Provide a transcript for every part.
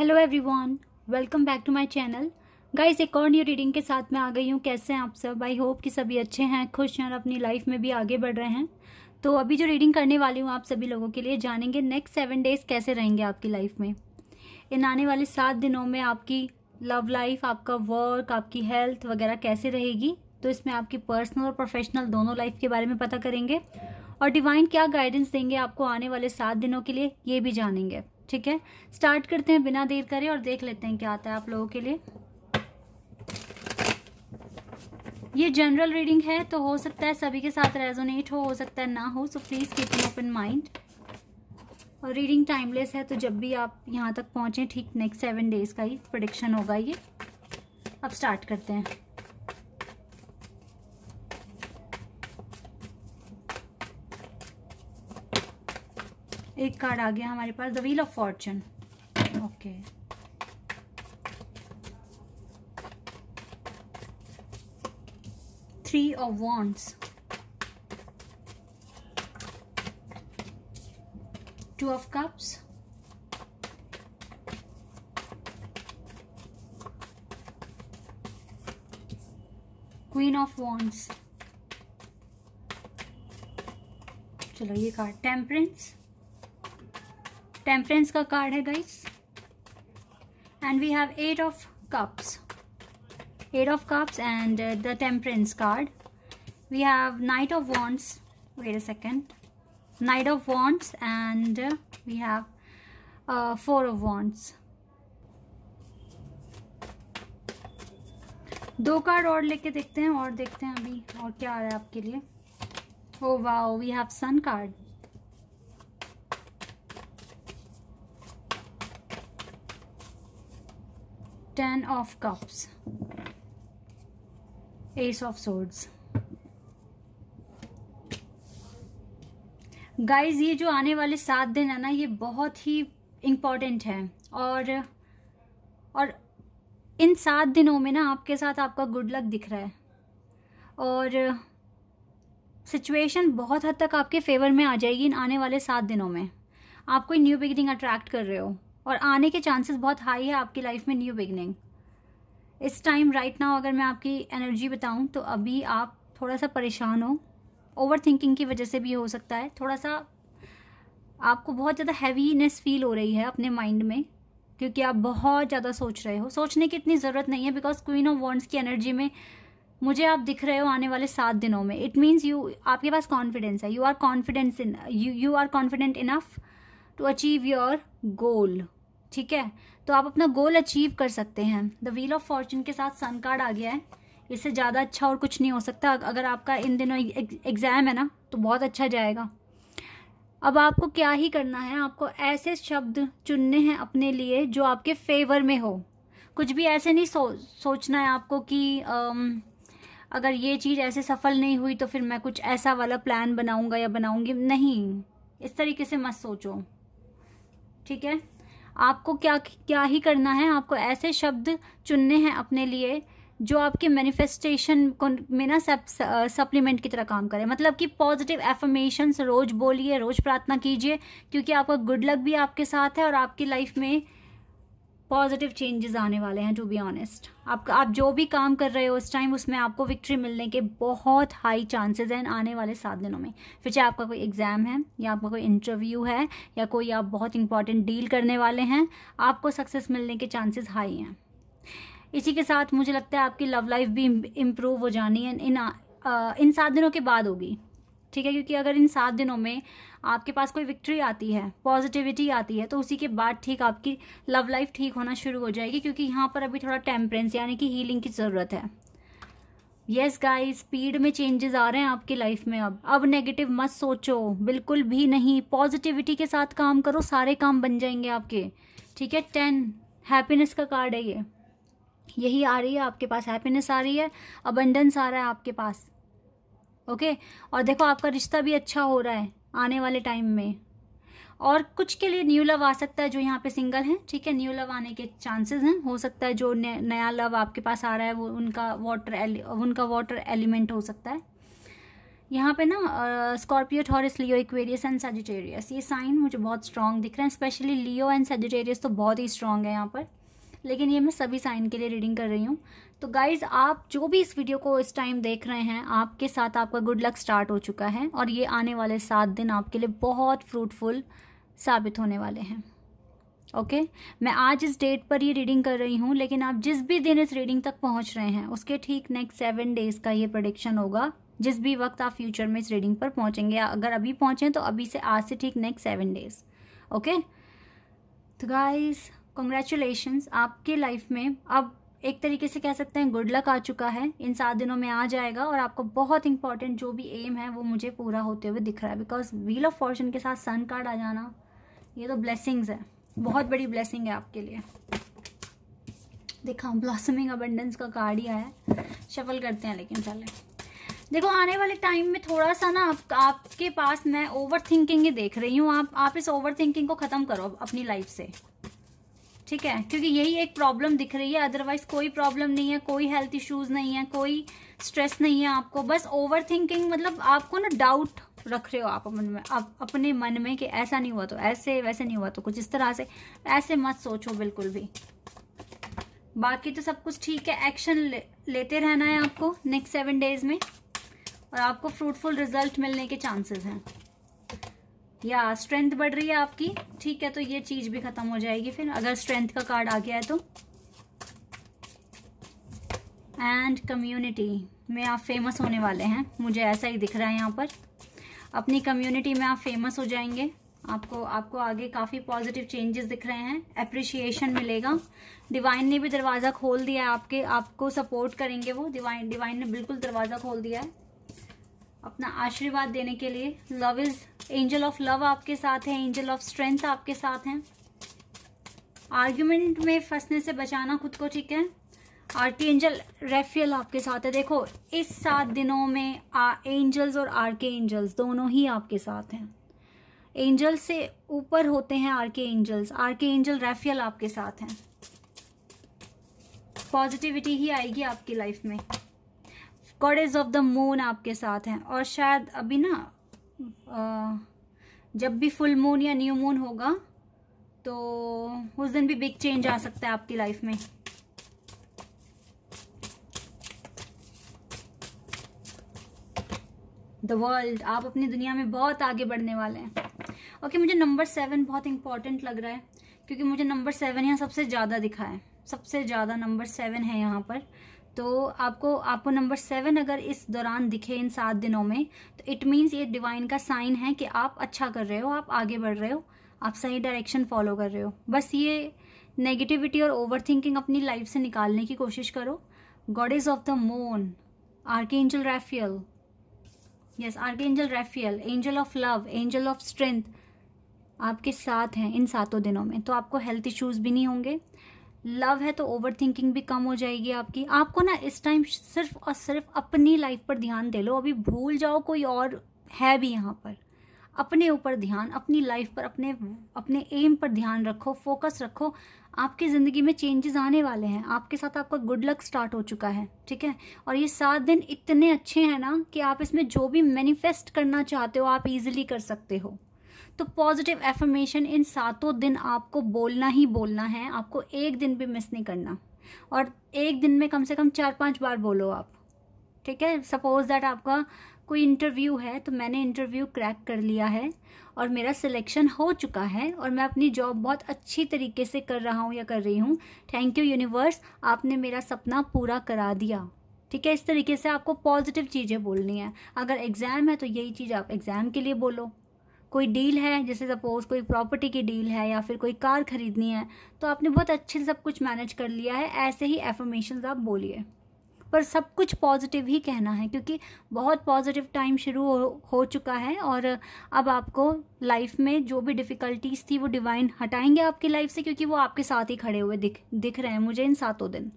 Hello everyone welcome back to my channel guys एक और new reading के साथ मैं आ गई हूँ कैसे हैं आप सब आई होप कि सभी अच्छे हैं खुश हैं और अपनी लाइफ में भी आगे बढ़ रहे हैं तो अभी जो रीडिंग करने वाली हूँ आप सभी लोगों के लिए जानेंगे नेक्स्ट सेवन डेज कैसे रहेंगे आपकी लाइफ में इन आने वाले सात दिनों में आपकी लव लाइफ आपका वर्क आपकी हेल्थ वगैरह कैसे रहेगी तो इसमें आपकी पर्सनल और प्रोफेशनल दोनों लाइफ के बारे में पता करेंगे और डिवाइन क्या गाइडेंस देंगे आपको आने वाले सात दिनों के लिए ये भी जानेंगे ठीक है स्टार्ट करते हैं बिना देर करे और देख लेते हैं क्या आता है आप लोगों के लिए ये जनरल रीडिंग है तो हो सकता है सभी के साथ रेजोनेट हो हो सकता है ना हो so please keep an open mind और रीडिंग टाइमलेस है तो जब भी आप यहाँ तक पहुँचें ठीक नेक्स्ट सेवन डेज़ का ही प्रोडिक्शन होगा ये अब स्टार्ट करते हैं एक कार्ड आ गया हमारे पास the wheel of fortune okay three of wands two of cups queen of wands चलो ये कार्ड टेम्परेंस टेम्परेंस का कार्ड है guys and we have eight of cups eight of cups and the temperance card we have knight of wands wait a second knight of wands and we have four of wands दो card और लेके देखते हैं और देखते हैं अभी और क्या आ रहा है आपके लिए oh wow we have sun card ten of cups ace of swords guys ये जो आने वाले सात दिन है ना ये बहुत ही इम्पॉर्टेंट है और और इन सात दिनों में ना आपके साथ आपका गुड लक दिख रहा है और सिचुएशन बहुत हद तक आपके फेवर में आ जाएगी इन आने वाले सात दिनों में आप कोई न्यू बिगनिंग अट्रैक्ट कर रहे हो और आने के चांसेस बहुत हाई है आपकी लाइफ में न्यू बिगनिंग इस टाइम राइट नाउ अगर मैं आपकी एनर्जी बताऊं तो अभी आप थोड़ा सा परेशान हो ओवर थिंकिंग की वजह से भी हो सकता है थोड़ा सा आपको बहुत ज़्यादा हैवीनेस फील हो रही है अपने माइंड में क्योंकि आप बहुत ज़्यादा सोच रहे हो सोचने की इतनी ज़रूरत नहीं है बिकॉज क्वीन ऑफ वॉन्ट्स की एनर्जी में मुझे आप दिख रहे हो आने वाले सात दिनों में इट मीन्स यू आपके पास कॉन्फिडेंस है you are confidence in you you are confident enough to achieve your goal ठीक है तो आप अपना गोल अचीव कर सकते हैं द व्हील ऑफ फॉर्चून के साथ सन कार्ड आ गया है इससे ज़्यादा अच्छा और कुछ नहीं हो सकता अगर आपका इन दिनों एग्ज़ाम है ना तो बहुत अच्छा जाएगा अब आपको क्या ही करना है आपको ऐसे शब्द चुनने हैं अपने लिए जो आपके फेवर में हो कुछ भी ऐसे नहीं सो, सोचना है आपको कि अगर ये चीज़ ऐसे सफल नहीं हुई तो फिर मैं कुछ ऐसा वाला प्लान बनाऊंगा या बनाऊंगी नहीं इस तरीके से मत सोचो ठीक है आपको क्या क्या ही करना है आपको ऐसे शब्द चुनने हैं अपने लिए जो आपके मैनिफेस्टेशन को में ना सब सप्लीमेंट की तरह काम करें मतलब कि पॉजिटिव एफर्मेशंस रोज़ बोलिए रोज़ प्रार्थना कीजिए क्योंकि आपका गुड लक भी आपके साथ है और आपकी लाइफ में पॉजिटिव चेंजेस आने वाले हैं टू बी ऑनेस्ट आप आप जो भी काम कर रहे हो उस टाइम उसमें आपको विक्ट्री मिलने के बहुत हाई चांसेस हैं आने वाले सात दिनों में फिर चाहे आपका कोई एग्ज़ाम है या आपका कोई इंटरव्यू है या कोई आप बहुत इंपॉर्टेंट डील करने वाले हैं आपको सक्सेस मिलने के चांसेस हाई हैं इसी के साथ मुझे लगता है आपकी लव लाइफ भी इम्प्रूव हो जानी है इन इन सात दिनों के बाद होगी ठीक है क्योंकि अगर इन सात दिनों में आपके पास कोई विक्ट्री आती है पॉजिटिविटी आती है तो उसी के बाद ठीक आपकी लव लाइफ ठीक होना शुरू हो जाएगी क्योंकि यहाँ पर अभी थोड़ा टेम्परेंस यानी कि हीलिंग की ज़रूरत है येस गाई स्पीड में चेंजेस आ रहे हैं आपकी लाइफ में अब अब नेगेटिव मत सोचो बिल्कुल भी नहीं पॉजिटिविटी के साथ काम करो सारे काम बन जाएंगे आपके ठीक है टेन हैप्पीनेस का कार्ड है ये यही आ रही है आपके पास हैप्पीनेस आ रही है अबंडेंस आ रहा है आपके पास ओके और देखो आपका रिश्ता भी अच्छा हो रहा है आने वाले टाइम में और कुछ के लिए न्यू लव आ सकता है जो यहाँ पे सिंगल हैं ठीक है न्यू लव आने के चांसेस हैं हो सकता है जो नया लव आपके पास आ रहा है वो उनका वाटर उनका वाटर एलिमेंट हो सकता है यहाँ पे ना Scorpio Taurus Leo Aquarius and Sagittarius ये साइन मुझे बहुत स्ट्रॉन्ग दिख रहा है स्पेशली लियो एंड सेजिटेरियस तो बहुत ही स्ट्रॉन्ग है यहाँ पर लेकिन ये मैं सभी साइन के लिए रीडिंग कर रही हूँ तो गाइज आप जो भी इस वीडियो को इस टाइम देख रहे हैं आपके साथ आपका गुड लक स्टार्ट हो चुका है और ये आने वाले सात दिन आपके लिए बहुत फ्रूटफुल साबित होने वाले हैं ओके okay? मैं आज इस डेट पर ये रीडिंग कर रही हूँ लेकिन आप जिस भी दिन इस रीडिंग तक पहुँच रहे हैं उसके ठीक नेक्स्ट सेवन डेज़ का ये प्रोडिक्शन होगा जिस भी वक्त आप फ्यूचर में इस रीडिंग पर पहुँचेंगे अगर अभी पहुँचें तो अभी से आज से ठीक नेक्स्ट सेवन डेज़ ओके तो गाइज़ कॉन्ग्रेचुलेशंस आपके लाइफ में अब एक तरीके से कह सकते हैं गुड लक आ चुका है इन सात दिनों में आ जाएगा और आपको बहुत इंपॉर्टेंट जो भी एम है वो मुझे पूरा होते हुए दिख रहा है बिकॉज व्हील ऑफ फॉर्चून के साथ सन कार्ड आ जाना ये तो ब्लेसिंग्स है बहुत बड़ी ब्लेसिंग है आपके लिए देखा ब्लॉसमिंग अबंडेंस का कार्ड ही आया शफल करते हैं लेकिन पहले देखो आने वाले टाइम में थोड़ा सा ना आप, आपके पास मैं ओवर थिंकिंग ही देख रही हूँ आप आप इस ओवर थिंकिंग को ख़त्म करो अपनी लाइफ से ठीक है क्योंकि यही एक प्रॉब्लम दिख रही है अदरवाइज कोई प्रॉब्लम नहीं है कोई हेल्थ इश्यूज नहीं है कोई स्ट्रेस नहीं है आपको बस ओवर थिंकिंग मतलब आपको ना डाउट रख रहे हो आप मन में आप अपने मन में कि ऐसा नहीं हुआ तो ऐसे वैसे नहीं हुआ तो कुछ इस तरह से ऐसे मत सोचो बिल्कुल भी बाकी तो सब कुछ ठीक है एक्शन ले, लेते रहना है आपको नेक्स्ट सेवन डेज में और आपको फ्रूटफुल रिजल्ट मिलने के चांसेस हैं या स्ट्रेंथ बढ़ रही है आपकी ठीक है तो ये चीज भी खत्म हो जाएगी फिर अगर स्ट्रेंथ का कार्ड आ गया है तो एंड कम्युनिटी में आप फेमस होने वाले हैं मुझे ऐसा ही दिख रहा है यहाँ पर अपनी कम्युनिटी में आप फेमस हो जाएंगे आपको आपको आगे काफ़ी पॉजिटिव चेंजेस दिख रहे हैं अप्रिशिएशन मिलेगा डिवाइन ने भी दरवाज़ा खोल दिया है आपके आपको सपोर्ट करेंगे वो डिवाइन डिवाइन ने बिल्कुल दरवाज़ा खोल दिया है अपना आशीर्वाद देने के लिए love is angel of love आपके साथ है एंजल ऑफ स्ट्रेंथ आपके साथ हैं आर्ग्यूमेंट में फंसने से बचाना खुद को ठीक है आर्टी एंजल रेफियल आपके साथ है देखो इस सात दिनों में आ, एंजल्स और आरके एंजल्स दोनों ही आपके साथ हैं एंजल्स से ऊपर होते हैं के एंजल्स के एंजल रेफियल आपके साथ हैं पॉजिटिविटी ही आएगी आपकी लाइफ में गॉडेज ऑफ द मून आपके साथ हैं और शायद अभी ना जब भी फुल मून या न्यू मून होगा तो उस दिन भी बिग चेंज आ सकता है आपकी लाइफ में द वर्ल्ड आप अपनी दुनिया में बहुत आगे बढ़ने वाले हैं ओके okay, मुझे नंबर सेवन बहुत इंपॉर्टेंट लग रहा है क्योंकि मुझे नंबर सेवन यहाँ सबसे ज़्यादा दिखा है सबसे ज़्यादा नंबर सेवन है यहाँ पर तो आपको आपको नंबर सेवन अगर इस दौरान दिखे इन सात दिनों में तो इट मीन्स ये डिवाइन का साइन है कि आप अच्छा कर रहे हो आप आगे बढ़ रहे हो आप सही डायरेक्शन फॉलो कर रहे हो बस ये नेगेटिविटी और ओवर थिंकिंग अपनी लाइफ से निकालने की कोशिश करो God is of the moon archangel Raphael yes archangel Raphael angel of love angel of strength आपके साथ हैं इन सातों दिनों में तो आपको हेल्थ इश्यूज भी नहीं होंगे लव है तो ओवर थिंकिंग भी कम हो जाएगी आपकी आपको ना इस टाइम सिर्फ और सिर्फ अपनी लाइफ पर ध्यान दे लो अभी भूल जाओ कोई और है भी यहाँ पर अपने ऊपर ध्यान अपनी लाइफ पर अपने अपने एम पर ध्यान रखो फोकस रखो आपकी ज़िंदगी में चेंजेस आने वाले हैं आपके साथ आपका गुड लक स्टार्ट हो चुका है ठीक है और ये सात दिन इतने अच्छे हैं ना कि आप इसमें जो भी मैनिफेस्ट करना चाहते हो आप इजीली कर सकते हो तो पॉजिटिव एफर्मेशन इन सातों दिन आपको बोलना ही बोलना है आपको एक दिन भी मिस नहीं करना और एक दिन में कम से कम चार पांच बार बोलो आप ठीक है सपोज दैट आपका कोई इंटरव्यू है तो मैंने इंटरव्यू क्रैक कर लिया है और मेरा सिलेक्शन हो चुका है और मैं अपनी जॉब बहुत अच्छी तरीके से कर रहा हूँ या कर रही हूँ थैंक यू यूनिवर्स आपने मेरा सपना पूरा करा दिया ठीक है इस तरीके से आपको पॉजिटिव चीज़ें बोलनी है अगर एग्ज़ाम है तो यही चीज़ आप एग्ज़ाम के लिए बोलो कोई डील है जैसे सपोज कोई प्रॉपर्टी की डील है या फिर कोई कार खरीदनी है तो आपने बहुत अच्छे से सब कुछ मैनेज कर लिया है ऐसे ही एफर्मेशन आप बोलिए पर सब कुछ पॉजिटिव ही कहना है क्योंकि बहुत पॉजिटिव टाइम शुरू हो, हो चुका है और अब आपको लाइफ में जो भी डिफ़िकल्टीज़ थी वो डिवाइन हटाएंगे आपकी लाइफ से क्योंकि वो आपके साथ ही खड़े हुए दिख दिख रहे हैं मुझे इन सातों दिन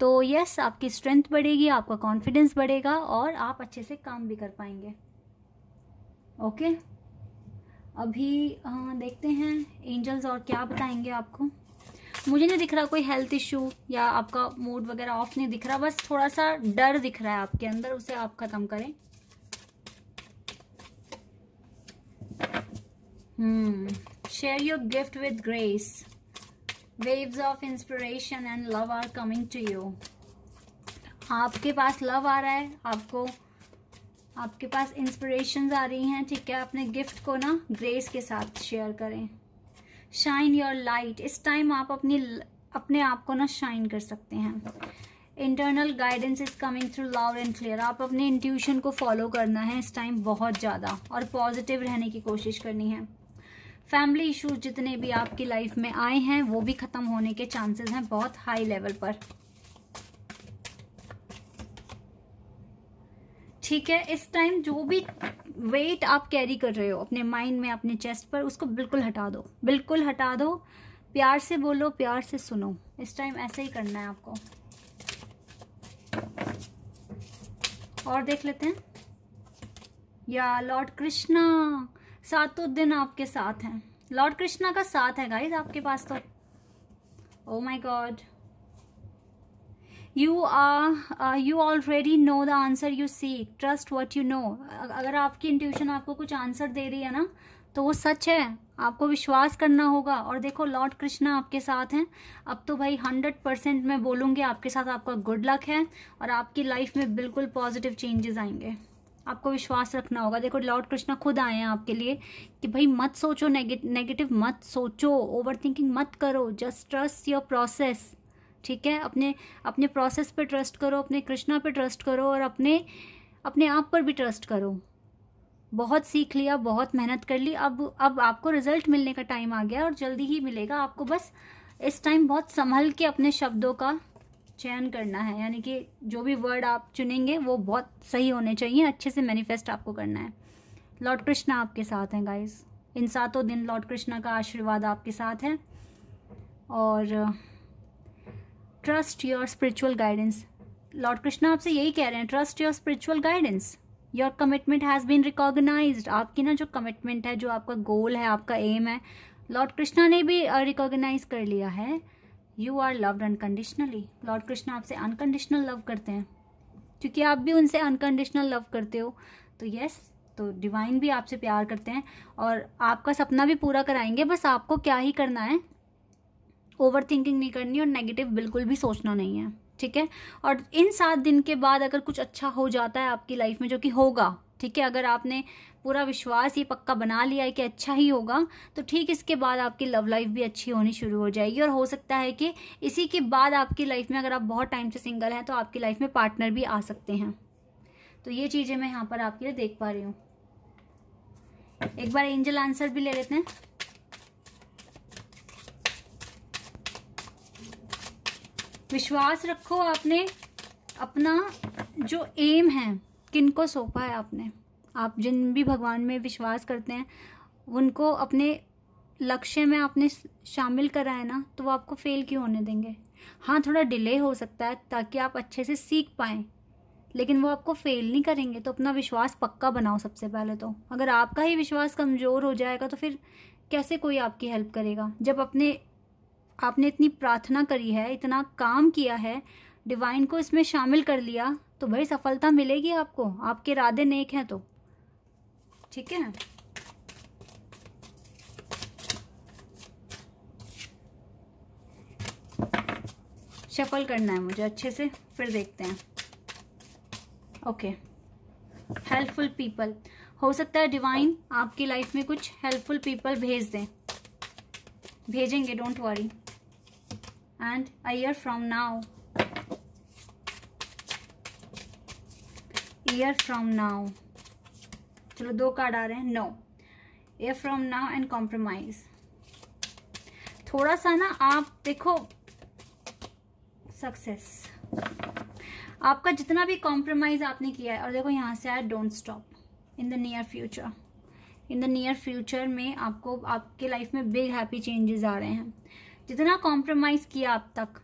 तो यस आपकी स्ट्रेंथ बढ़ेगी आपका कॉन्फिडेंस बढ़ेगा और आप अच्छे से काम भी कर पाएंगे ओके okay? अभी आ, देखते हैं एंजल्स और क्या बताएंगे आपको मुझे नहीं दिख रहा कोई हेल्थ इश्यू या आपका मूड वगैरह ऑफ नहीं दिख रहा बस थोड़ा सा डर दिख रहा है आपके अंदर उसे आप खत्म करें share your gift with grace waves of inspiration and love are coming to you आपके पास लव आ रहा है आपको आपके पास इंस्पिरेशंस आ रही हैं ठीक है अपने गिफ्ट को ना ग्रेस के साथ शेयर करें शाइन योर लाइट इस टाइम आप अपनी अपने आप को ना शाइन कर सकते हैं internal guidance is coming through loud and clear आप अपने इंट्यूशन को फॉलो करना है इस टाइम बहुत ज़्यादा और पॉजिटिव रहने की कोशिश करनी है फैमिली इश्यूज जितने भी आपकी लाइफ में आए हैं वो भी ख़त्म होने के चांसेस हैं बहुत हाई लेवल पर ठीक है इस टाइम जो भी वेट आप कैरी कर रहे हो अपने माइंड में अपने चेस्ट पर उसको बिल्कुल हटा दो बिल्कुल हटा दो प्यार से बोलो प्यार से सुनो इस टाइम ऐसे ही करना है आपको और देख लेते हैं या लॉर्ड कृष्णा सातों दिन आपके साथ हैं लॉर्ड कृष्णा का साथ है गाइज आपके पास तो oh my god you you already know the answer you see trust what you know अगर आपकी इंट्यूशन आपको कुछ आंसर दे रही है ना तो वो सच है आपको विश्वास करना होगा और देखो लॉर्ड कृष्णा आपके साथ हैं अब तो भाई हंड्रेड परसेंट मैं बोलूँगी आपके साथ आपका गुड लक है और आपकी लाइफ में बिल्कुल पॉजिटिव चेंजेस आएंगे आपको विश्वास रखना होगा देखो लॉर्ड कृष्णा खुद आए हैं आपके लिए कि भाई मत सोचो नेगेटिव मत सोचो ओवर थिंकिंग मत करो जस्ट ट्रस्ट योर प्रोसेस ठीक है अपने अपने प्रोसेस पे ट्रस्ट करो अपने कृष्णा पे ट्रस्ट करो और अपने अपने आप पर भी ट्रस्ट करो बहुत सीख लिया बहुत मेहनत कर ली अब अब आपको रिजल्ट मिलने का टाइम आ गया और जल्दी ही मिलेगा आपको बस इस टाइम बहुत संभल के अपने शब्दों का चयन करना है यानी कि जो भी वर्ड आप चुनेंगे वो बहुत सही होने चाहिए अच्छे से मैनिफेस्ट आपको करना है लॉर्ड कृष्णा आपके साथ हैं गाइज इन सातों दिन लॉर्ड कृष्णा का आशीर्वाद आपके साथ है और trust your spiritual guidance lord Krishna आपसे यही कह रहे हैं trust your spiritual guidance your commitment has been recognise आपकी ना जो कमिटमेंट है जो आपका गोल है आपका एम है लॉर्ड कृष्णा ने भी रिकॉग्नाइज uh, कर लिया है you are loved unconditionally lord Krishna आपसे अनकंडीशनल लव करते हैं क्योंकि आप भी उनसे अनकंडीशनल लव करते हो तो यस तो डिवाइन भी आपसे प्यार करते हैं और आपका सपना भी पूरा कराएंगे बस आपको क्या ही करना है ओवर थिंकिंग नहीं करनी और नेगेटिव बिल्कुल भी सोचना नहीं है ठीक है और इन सात दिन के बाद अगर कुछ अच्छा हो जाता है आपकी लाइफ में जो कि होगा ठीक है अगर आपने पूरा विश्वास ये पक्का बना लिया है कि अच्छा ही होगा तो ठीक इसके बाद आपकी लव लाइफ भी अच्छी होनी शुरू हो जाएगी और हो सकता है कि इसी के बाद आपकी लाइफ में अगर आप बहुत टाइम से सिंगल हैं तो आपकी लाइफ में पार्टनर भी आ सकते हैं तो ये चीज़ें मैं यहाँ पर आपके लिए देख पा रही हूँ एक बार एंजल आंसर भी ले लेते हैं विश्वास रखो आपने अपना जो एम है किन को सौंपा है आपने आप जिन भी भगवान में विश्वास करते हैं उनको अपने लक्ष्य में आपने शामिल करा है ना तो वो आपको फेल क्यों होने देंगे हाँ थोड़ा डिले हो सकता है ताकि आप अच्छे से सीख पाएं लेकिन वो आपको फेल नहीं करेंगे तो अपना विश्वास पक्का बनाओ सबसे पहले तो अगर आपका ही विश्वास कमज़ोर हो जाएगा तो फिर कैसे कोई आपकी हेल्प करेगा जब अपने आपने इतनी प्रार्थना करी है इतना काम किया है डिवाइन को इसमें शामिल कर लिया तो भाई सफलता मिलेगी आपको आपके इरादे नेक हैं तो ठीक है शफल करना है मुझे अच्छे से फिर देखते हैं ओके हेल्पफुल पीपल हो सकता है डिवाइन आपकी लाइफ में कुछ हेल्पफुल पीपल भेज दें भेजेंगे don't worry and a year from now year from now चलो दो कार्ड आ रहे हैं no year from now and compromise थोड़ा सा ना आप देखो सक्सेस आपका जितना भी कॉम्प्रोमाइज आपने किया है और देखो यहाँ से आया don't stop in the near future in the near future में आपको आपके लाइफ में बिग हैप्पी चेंजेस आ रहे हैं जितना कॉम्प्रोमाइज़ किया आप तक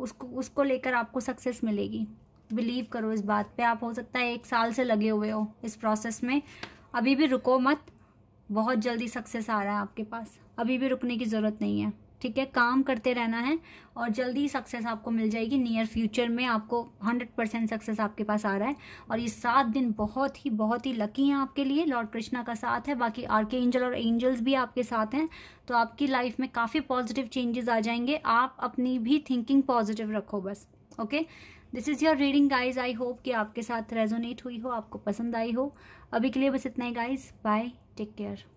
उसको उसको लेकर आपको सक्सेस मिलेगी बिलीव करो इस बात पे आप हो सकता है एक साल से लगे हुए हो इस प्रोसेस में अभी भी रुको मत बहुत जल्दी सक्सेस आ रहा है आपके पास अभी भी रुकने की ज़रूरत नहीं है ठीक है काम करते रहना है और जल्दी सक्सेस आपको मिल जाएगी नियर फ्यूचर में आपको हंड्रेड परसेंट सक्सेस आपके पास आ रहा है और ये सात दिन बहुत ही बहुत ही लकी हैं आपके लिए लॉर्ड कृष्णा का साथ है बाकी आर के एंजल और एंजल्स भी आपके साथ हैं तो आपकी लाइफ में काफ़ी पॉजिटिव चेंजेस आ जाएंगे आप अपनी भी थिंकिंग पॉजिटिव रखो बस okay this is your reading guys I hope कि आपके साथ रेजोनेट हुई हो आपको पसंद आई हो अभी के लिए बस इतना ही गाइज बाय टेक केयर